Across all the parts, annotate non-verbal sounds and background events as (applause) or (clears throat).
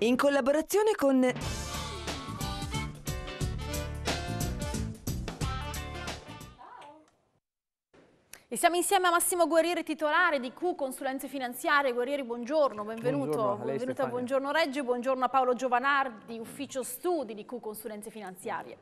in collaborazione con... E siamo insieme a Massimo Guerrieri, titolare di Q Consulenze Finanziarie. Guerrieri, buongiorno, benvenuto. Buongiorno a, benvenuto Buongiorno Reggio buongiorno a Paolo Giovanardi, ufficio studi di Q Consulenze Finanziarie.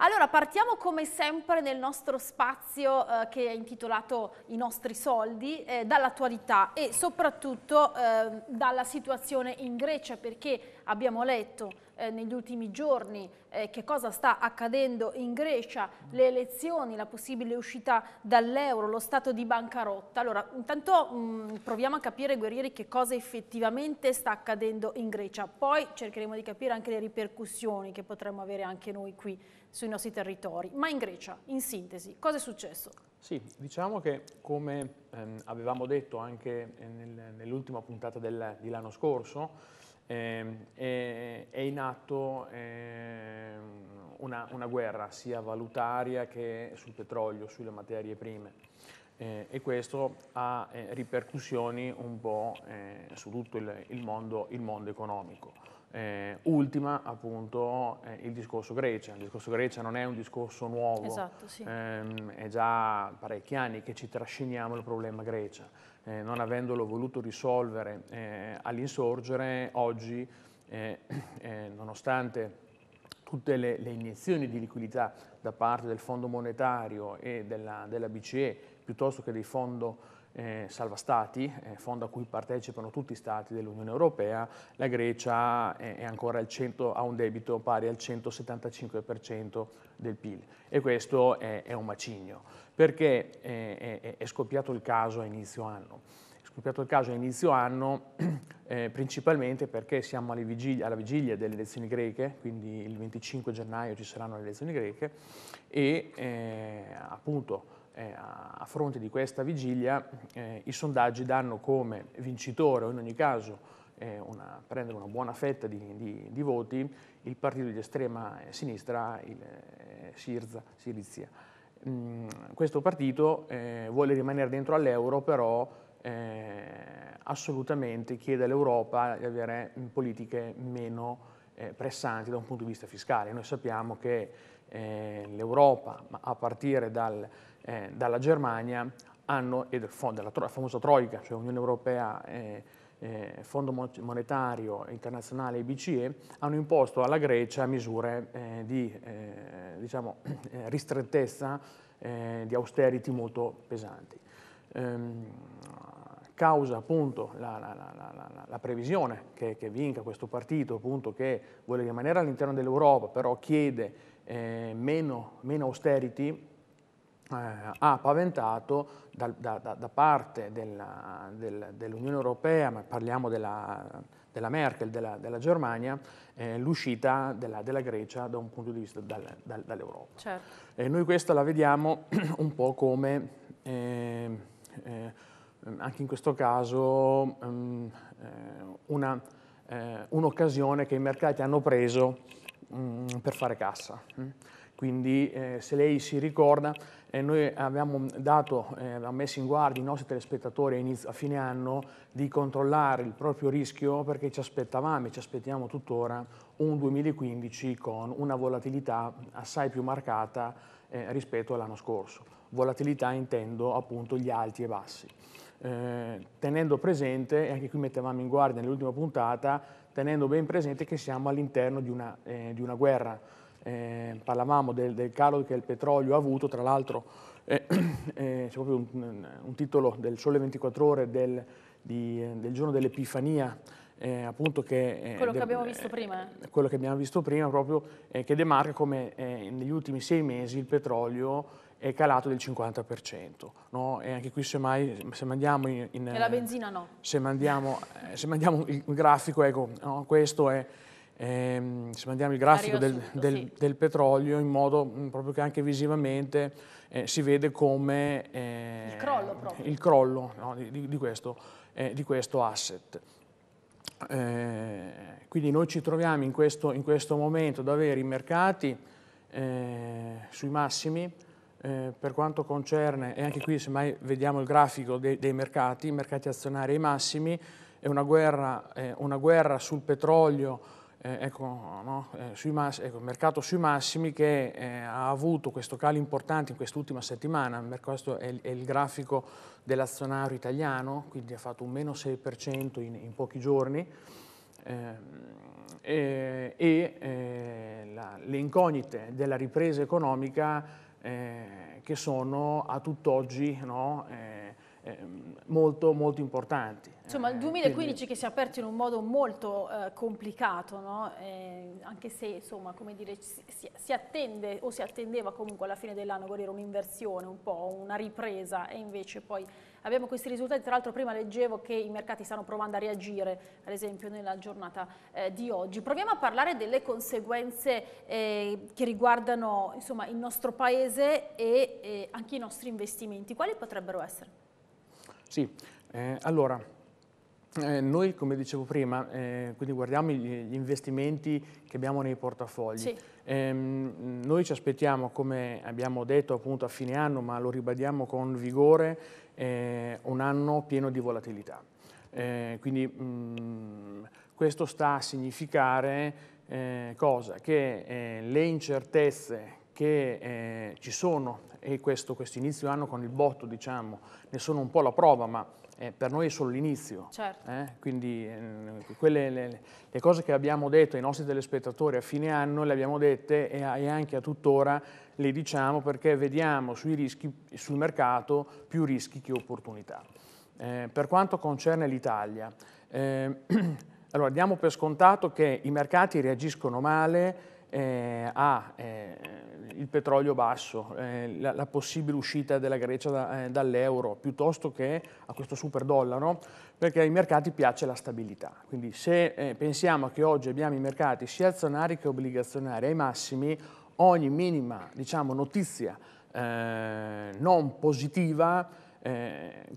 Allora partiamo come sempre nel nostro spazio eh, che è intitolato I nostri soldi eh, dall'attualità e soprattutto eh, dalla situazione in Grecia perché abbiamo letto eh, negli ultimi giorni eh, che cosa sta accadendo in Grecia, le elezioni, la possibile uscita dall'euro, lo stato di bancarotta. Allora, intanto mh, mm, proviamo a capire, Guerrieri, che cosa effettivamente sta accadendo in Grecia. Poi cercheremo di capire anche le ripercussioni che potremmo avere anche noi qui sui nostri territori. Ma in Grecia, in sintesi, cosa è successo? Sì, diciamo che come ehm, avevamo detto anche nel, nell'ultima puntata del, dell'anno scorso, Ehm, è, è in atto ehm, una, una, guerra sia valutaria che sul petrolio, sulle materie prime eh, e questo ha eh, ripercussioni un po' eh, su tutto il, il, mondo, il mondo economico. Eh, ultima appunto eh, il discorso Grecia. Il discorso Grecia non è un discorso nuovo, esatto, sì. ehm, è già parecchi anni che ci trasciniamo il problema Grecia. Eh, non avendolo voluto risolvere eh, all'insorgere, oggi, eh, eh, nonostante tutte le, le, iniezioni di liquidità da parte del Fondo Monetario e della, della BCE, piuttosto che dei Fondo eh, salva stati, eh, fondo a cui partecipano tutti i stati dell'Unione Europea, la Grecia è, è ancora al 100, ha un debito pari al 175% del PIL e questo è, è un macigno perché eh, è, è scoppiato il caso a inizio anno È scoppiato il caso a inizio anno, (clears throat) eh, principalmente perché siamo alla vigilia, alla vigilia, delle elezioni greche, quindi il 25 gennaio ci saranno le elezioni greche e eh, appunto eh, a, fronte di questa vigilia eh, i sondaggi danno come vincitore o in ogni caso eh, una, prendere una buona fetta di, di, di, voti il partito di estrema sinistra, il eh, Sirza, Sirizia. Mm, questo partito eh, vuole rimanere dentro all'euro però assolutamente chiede all'Europa di avere mm, politiche meno pressanti da un punto di vista fiscale. Noi sappiamo che eh, l'Europa, a partire dal eh, dalla Germania hanno, e del, della, della famosa Troica, cioè Unione Europea, eh, eh, Fondo Monetario Internazionale e BCE, hanno imposto alla Grecia misure eh, di eh, diciamo, eh, ristrettezza, di austerity molto pesanti. Ehm, causa appunto la, la, la, la previsione che, che, vinca questo partito appunto che vuole rimanere all'interno dell'Europa però chiede eh, meno, meno austerity eh, ha paventato da, da, da parte della, del, dell'Unione Europea, ma parliamo della, della Merkel, della, della Germania, eh, l'uscita della, della, Grecia da un punto di vista dal, dal, dall'Europa. Certo. Eh, noi questa la vediamo (clears throat) un po' come, eh, eh, anche in questo caso, um, una, un'occasione che i mercati hanno preso um, per fare cassa. Mm quindi eh, se lei si ricorda eh, noi abbiamo, dato, eh, abbiamo messo in guardia i nostri telespettatori a, inizio, a, fine anno di controllare il proprio rischio perché ci aspettavamo e ci aspettiamo tuttora un 2015 con una volatilità assai più marcata eh, rispetto all'anno scorso. Volatilità intendo appunto gli alti e bassi. Eh, tenendo presente, e anche qui mettevamo in guardia nell'ultima puntata, tenendo ben presente che siamo all'interno di, eh, di una guerra eh, parlavamo del, del, calo che il petrolio ha avuto, tra l'altro eh, (clears throat) eh, c'è proprio un, un, titolo del Sole 24 Ore del, di, del giorno dell'Epifania, eh, appunto che, eh, quello che abbiamo visto prima. Eh, quello che abbiamo visto prima, proprio che demarca come negli ultimi sei mesi il petrolio è calato del 50%. No? E anche qui se mai se mandiamo in... in e la benzina no. Se mandiamo, se mandiamo il grafico, ecco, no? questo è ehm, se mandiamo il grafico del, subito, del, sì. del, petrolio in modo proprio che anche visivamente eh, si vede come eh, il crollo, il crollo no, di, di, questo, eh, di, questo, asset. Eh, quindi noi ci troviamo in questo, in questo momento ad avere i mercati eh, sui massimi, eh, per quanto concerne, e anche qui semmai vediamo il grafico dei, dei mercati, mercati azionari ai massimi, è una guerra, eh, una guerra sul petrolio eh, ecco, no? eh, mass- ecco, mercato sui massimi che eh, ha avuto questo calo importante in quest'ultima settimana, questo è, è il grafico dell'azionario italiano, quindi ha fatto un meno 6% in, in pochi giorni, ehm, e eh, la, le incognite della ripresa economica eh, che sono a tutt'oggi no? Eh, Ehm, molto, molto importanti. Insomma, il 2015 eh, Quindi... che si è aperto in un modo molto eh, complicato, no? eh, anche se insomma, come dire, si, si, attende o si attendeva comunque alla fine dell'anno un'inversione, un po', una ripresa e invece poi abbiamo questi risultati. Tra l'altro prima leggevo che i mercati stanno provando a reagire, ad esempio nella giornata eh, di oggi. Proviamo a parlare delle conseguenze eh, che riguardano insomma, il nostro paese e eh, anche i nostri investimenti. Quali potrebbero essere? Sì, eh, allora, eh, noi come dicevo prima, eh, quindi guardiamo gli investimenti che abbiamo nei portafogli. Sì. Ehm, noi ci aspettiamo, come abbiamo detto appunto a fine anno, ma lo ribadiamo con vigore, eh, un anno pieno di volatilità. Eh, quindi mh, mm, questo sta a significare eh, cosa? Che eh, le incertezze che eh, ci sono e questo, questo inizio anno con il botto diciamo, ne sono un po' la prova, ma eh, per noi è solo l'inizio. Certo. Eh? Quindi eh, quelle, le, le, cose che abbiamo detto ai nostri telespettatori a fine anno le abbiamo dette e, e anche a tuttora le diciamo perché vediamo sui rischi, sul mercato più rischi che opportunità. Eh, per quanto concerne l'Italia, ehm, (clears throat) allora diamo per scontato che i mercati reagiscono male eh, ha eh, il petrolio basso, eh, la, la, possibile uscita della Grecia da, eh, dall'euro, piuttosto che a questo super dollaro, perché ai mercati piace la stabilità. Quindi se eh, pensiamo che oggi abbiamo i mercati sia azionari che obbligazionari ai massimi, ogni minima diciamo, notizia eh, non positiva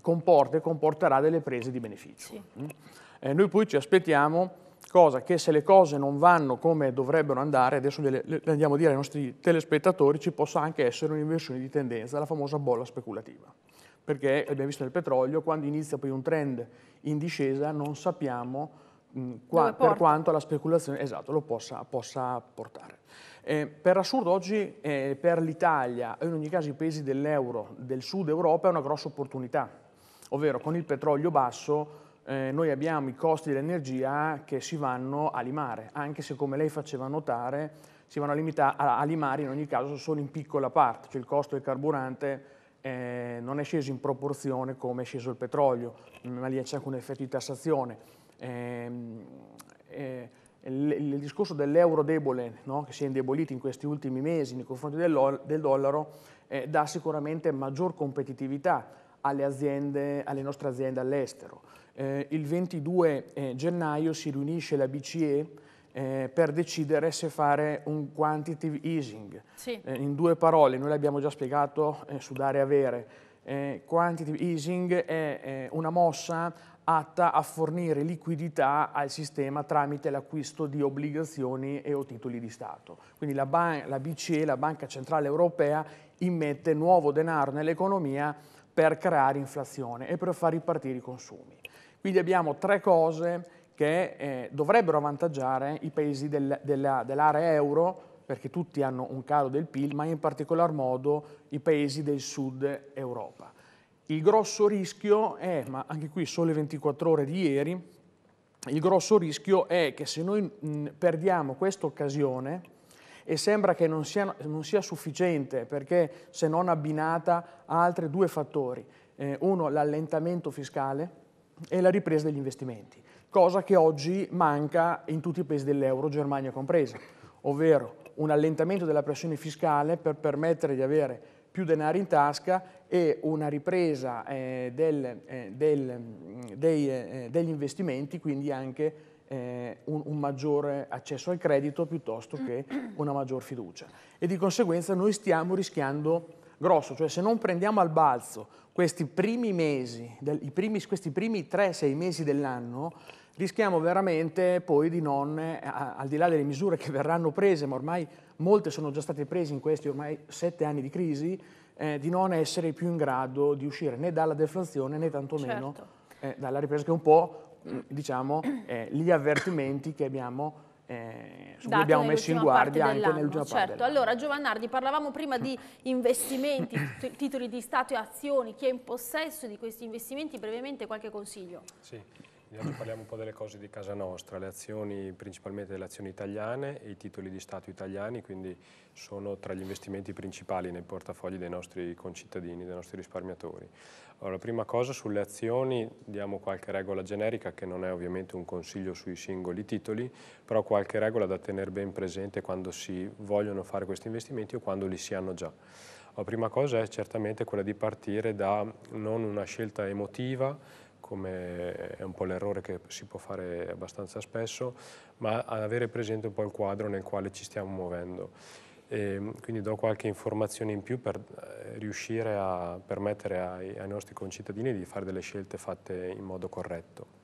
comporta e comporterà delle prese di beneficio. Sì. Mm? noi poi ci aspettiamo cosa che se le cose non vanno come dovrebbero andare, adesso le, andiamo a dire ai nostri telespettatori, ci possa anche essere un'inversione di tendenza, la famosa bolla speculativa. Perché abbiamo visto nel petrolio, quando inizia poi un trend in discesa non sappiamo mh, qua, per quanto la speculazione esatto, lo possa, possa portare. Eh, per assurdo oggi eh, per l'Italia e in ogni caso i paesi dell'euro, del sud Europa, è una grossa opportunità, ovvero con il petrolio basso eh, noi abbiamo i costi dell'energia che si vanno a limare, anche se come lei faceva notare si vanno a, limita- a limare in ogni caso solo in piccola parte, cioè il costo del carburante eh, non è sceso in proporzione come è sceso il petrolio, mm, ma lì c'è anche un effetto di tassazione. Eh, eh, il, il, discorso dell'euro debole, no? che si è indebolito in questi ultimi mesi nei confronti del, del dollaro, eh, dà sicuramente maggior competitività alle aziende, alle nostre aziende all'estero eh, il 22 eh, gennaio si riunisce la BCE eh, per decidere se fare un quantitative easing. Sì. Eh, in due parole, noi l'abbiamo già spiegato eh, su dare e avere, eh, quantitative easing è una mossa atta a fornire liquidità al sistema tramite l'acquisto di obbligazioni e o titoli di Stato. Quindi la, la BCE, la Banca Centrale Europea, immette nuovo denaro nell'economia per creare inflazione e per far ripartire i consumi. Quindi abbiamo tre cose che eh, dovrebbero avvantaggiare i paesi del, della, dell'area euro, perché tutti hanno un calo del PIL, ma in particolar modo i paesi del sud Europa. Il grosso rischio è, ma anche qui sole 24 ore di ieri, il grosso rischio è che se noi mh, perdiamo questa occasione, e sembra che non sia, non sia, sufficiente perché se non abbinata a altri due fattori. Eh, uno, l'allentamento fiscale, e la ripresa degli investimenti, cosa che oggi manca in tutti i paesi dell'euro, Germania compresa, ovvero un allentamento della pressione fiscale per permettere di avere più denaro in tasca e una ripresa eh, del, eh, del, mm, dei, eh, eh, degli investimenti, quindi anche eh, un, un, maggiore accesso al credito piuttosto che una maggior fiducia. E di conseguenza noi stiamo rischiando grosso, cioè se non prendiamo al balzo questi primi mesi, del, primi, questi primi 3-6 mesi dell'anno, rischiamo veramente poi di non, eh, a, al di là delle misure che verranno prese, ma ormai molte sono già state prese in questi ormai 7 anni di crisi, eh, di non essere più in grado di uscire né dalla deflazione né tantomeno certo. eh, dalla ripresa, che è un po' mm, diciamo, eh, gli avvertimenti che abbiamo eh, su cui abbiamo messo in guardia anche nell'ultima certo. parte. Certo, allora Giovannardi, parlavamo prima di (laughs) investimenti, titoli di Stato e azioni, chi è in possesso di questi investimenti, brevemente qualche consiglio? Sì. Oggi parliamo un po' delle cose di casa nostra, le azioni, principalmente le azioni italiane e i titoli di Stato italiani, quindi sono tra gli investimenti principali nei portafogli dei nostri concittadini, dei nostri risparmiatori. Allora, la prima cosa sulle azioni diamo qualche regola generica che non è ovviamente un consiglio sui singoli titoli, però qualche regola da tenere ben presente quando si vogliono fare questi investimenti o quando li si hanno già. La prima cosa è certamente quella di partire da non una scelta emotiva, come è un po' l'errore che si può fare abbastanza spesso, ma avere presente un po' il quadro nel quale ci stiamo muovendo. E ehm, quindi do qualche informazione in più per eh, riuscire a permettere ai, ai nostri concittadini di fare delle scelte fatte in modo corretto.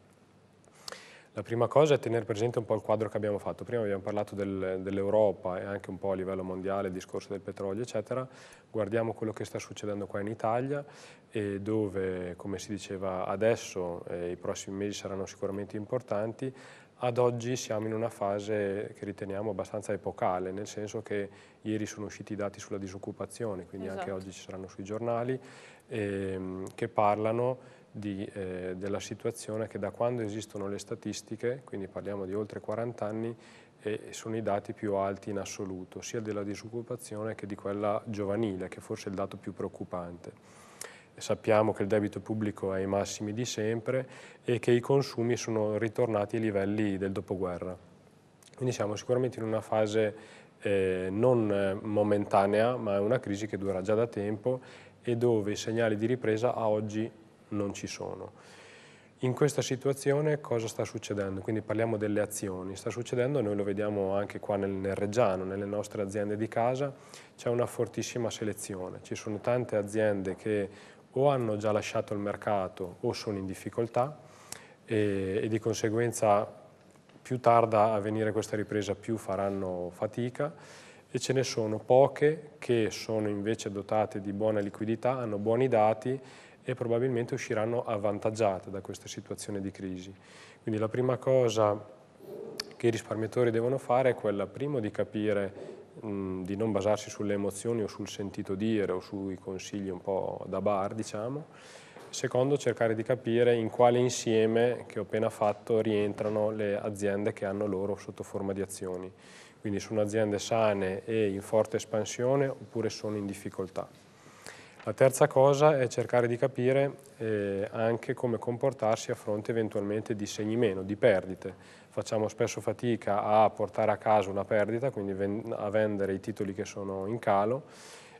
La prima cosa è tenere presente un po' il quadro che abbiamo fatto. Prima abbiamo parlato del, dell'Europa e anche un po' a livello mondiale, il discorso del petrolio, eccetera. Guardiamo quello che sta succedendo qua in Italia e dove, come si diceva adesso, eh, i prossimi mesi saranno sicuramente importanti. Ad oggi siamo in una fase che riteniamo abbastanza epocale, nel senso che ieri sono usciti i dati sulla disoccupazione, quindi esatto. anche oggi ci saranno sui giornali, ehm, che parlano di, eh, della situazione che da quando esistono le statistiche, quindi parliamo di oltre 40 anni, eh, sono i dati più alti in assoluto, sia della disoccupazione che di quella giovanile, che forse è il dato più preoccupante sappiamo che il debito pubblico è ai massimi di sempre e che i consumi sono ritornati ai livelli del dopoguerra. Quindi siamo sicuramente in una fase eh, non eh, momentanea, ma è una crisi che dura già da tempo e dove i segnali di ripresa a oggi non ci sono. In questa situazione cosa sta succedendo? Quindi parliamo delle azioni. Sta succedendo, noi lo vediamo anche qua nel, nel Reggiano, nelle nostre aziende di casa, c'è una fortissima selezione. Ci sono tante aziende che o hanno già lasciato il mercato o sono in difficoltà e, e di conseguenza più tarda a venire questa ripresa più faranno fatica e ce ne sono poche che sono invece dotate di buona liquidità, hanno buoni dati e probabilmente usciranno avvantaggiate da questa situazione di crisi. Quindi la prima cosa che i risparmiatori devono fare è quella, primo, di capire mh, di non basarsi sulle emozioni o sul sentito dire o sui consigli un po' da bar, diciamo. Secondo, cercare di capire in quale insieme che ho appena fatto rientrano le aziende che hanno loro sotto forma di azioni. Quindi sono aziende sane e in forte espansione oppure sono in difficoltà. La terza cosa è cercare di capire eh, anche come comportarsi a fronte eventualmente di segni meno, di perdite. Facciamo spesso fatica a portare a casa una perdita, quindi ven a vendere i titoli che sono in calo,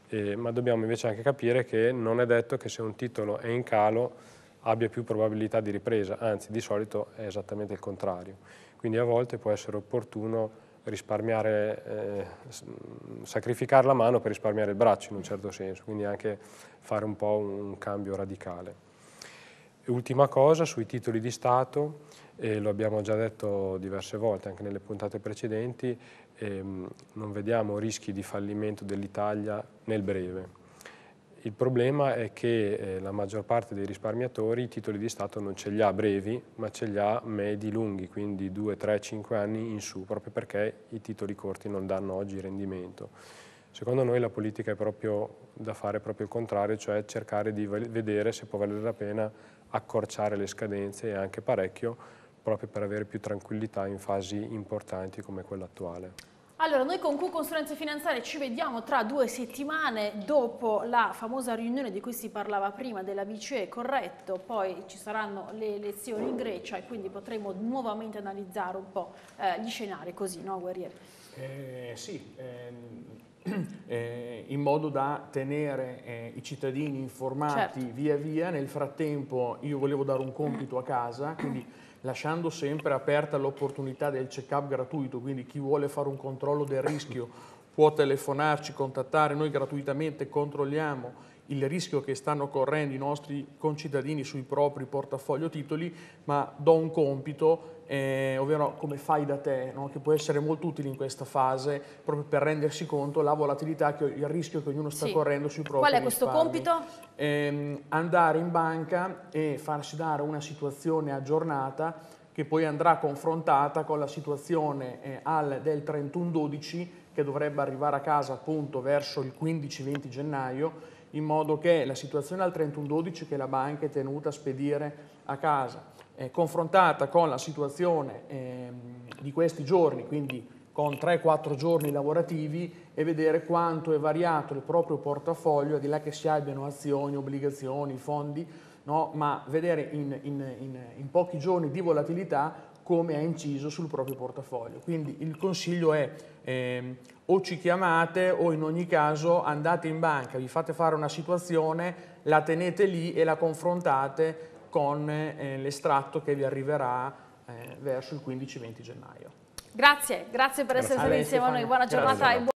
eh, ma dobbiamo invece anche capire che non è detto che se un titolo è in calo abbia più probabilità di ripresa, anzi di solito è esattamente il contrario. Quindi a volte può essere opportuno risparmiare, eh, sacrificare la mano per risparmiare il braccio in un certo senso, quindi anche fare un po' un cambio radicale. Ultima cosa sui titoli di Stato, eh, lo abbiamo già detto diverse volte anche nelle puntate precedenti, ehm, non vediamo rischi di fallimento dell'Italia nel breve il problema è che eh, la maggior parte dei risparmiatori i titoli di Stato non ce li ha brevi, ma ce li ha medi lunghi, quindi 2, 3, 5 anni in su, proprio perché i titoli corti non danno oggi rendimento. Secondo noi la politica è proprio da fare proprio il contrario, cioè cercare di vedere se può valere la pena accorciare le scadenze e anche parecchio, proprio per avere più tranquillità in fasi importanti come quella attuale. Allora, noi con Q Consulenze Finanziarie ci vediamo tra due settimane dopo la famosa riunione di cui si parlava prima della BCE, corretto, poi ci saranno le elezioni in Grecia e quindi potremo nuovamente analizzare un po' eh, gli scenari così, no Guerriere? Eh, sì, ehm, (clears throat) eh, in modo da tenere eh, i cittadini informati certo. via via, nel frattempo io volevo dare un compito a casa, quindi lasciando sempre aperta l'opportunità del check-up gratuito, quindi chi vuole fare un controllo del rischio può telefonarci, contattare, noi gratuitamente controlliamo il rischio che stanno correndo i nostri concittadini sui propri portafoglio titoli, ma do un compito eh, ovvero come fai da te, no? che può essere molto utile in questa fase proprio per rendersi conto la volatilità, che, il rischio che ognuno sta sì. correndo sui propri Qual è questo risparmi. compito? Eh, andare in banca e farsi dare una situazione aggiornata che poi andrà confrontata con la situazione eh, al, del 31-12 che dovrebbe arrivare a casa appunto verso il 15-20 gennaio in modo che la situazione al 31-12 che la banca è tenuta a spedire a casa eh, confrontata con la situazione eh, di questi giorni, quindi con 3-4 giorni lavorativi e vedere quanto è variato il proprio portafoglio, al di là che si abbiano azioni, obbligazioni, fondi, no? ma vedere in, in, in, in pochi giorni di volatilità come ha inciso sul proprio portafoglio. Quindi il consiglio è eh, o ci chiamate o in ogni caso andate in banca, vi fate fare una situazione, la tenete lì e la confrontate con eh, l'estratto che vi arriverà eh, verso il 15-20 gennaio. Grazie, grazie per grazie essere stati insieme a noi, buona giornata. Grazie.